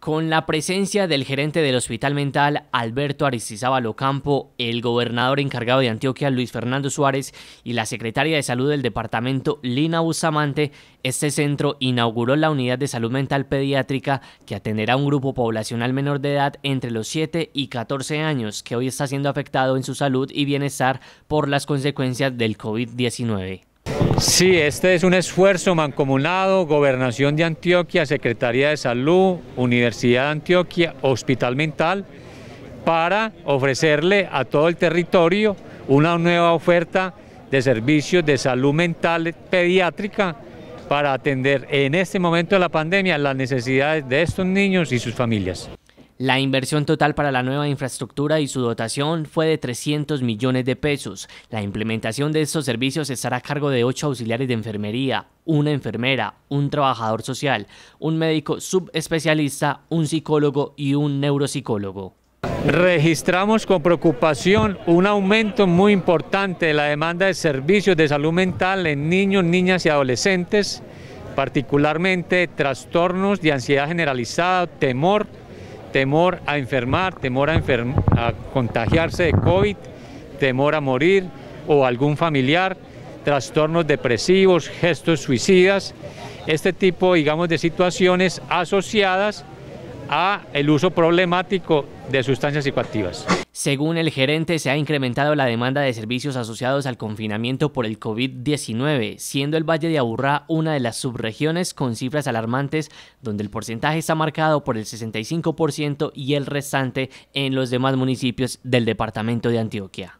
Con la presencia del gerente del hospital mental Alberto Aristizábal Ocampo, el gobernador encargado de Antioquia Luis Fernando Suárez y la secretaria de salud del departamento Lina Bustamante, este centro inauguró la unidad de salud mental pediátrica que atenderá a un grupo poblacional menor de edad entre los 7 y 14 años que hoy está siendo afectado en su salud y bienestar por las consecuencias del COVID-19. Sí, este es un esfuerzo mancomunado, Gobernación de Antioquia, Secretaría de Salud, Universidad de Antioquia, Hospital Mental, para ofrecerle a todo el territorio una nueva oferta de servicios de salud mental pediátrica para atender en este momento de la pandemia las necesidades de estos niños y sus familias. La inversión total para la nueva infraestructura y su dotación fue de 300 millones de pesos. La implementación de estos servicios estará a cargo de ocho auxiliares de enfermería, una enfermera, un trabajador social, un médico subespecialista, un psicólogo y un neuropsicólogo. Registramos con preocupación un aumento muy importante de la demanda de servicios de salud mental en niños, niñas y adolescentes, particularmente trastornos de ansiedad generalizada, temor, temor a enfermar, temor a, a contagiarse de COVID, temor a morir o algún familiar, trastornos depresivos, gestos suicidas, este tipo, digamos, de situaciones asociadas a el uso problemático de sustancias psicoactivas. Según el gerente, se ha incrementado la demanda de servicios asociados al confinamiento por el COVID-19, siendo el Valle de Aburrá una de las subregiones con cifras alarmantes, donde el porcentaje está marcado por el 65% y el restante en los demás municipios del departamento de Antioquia.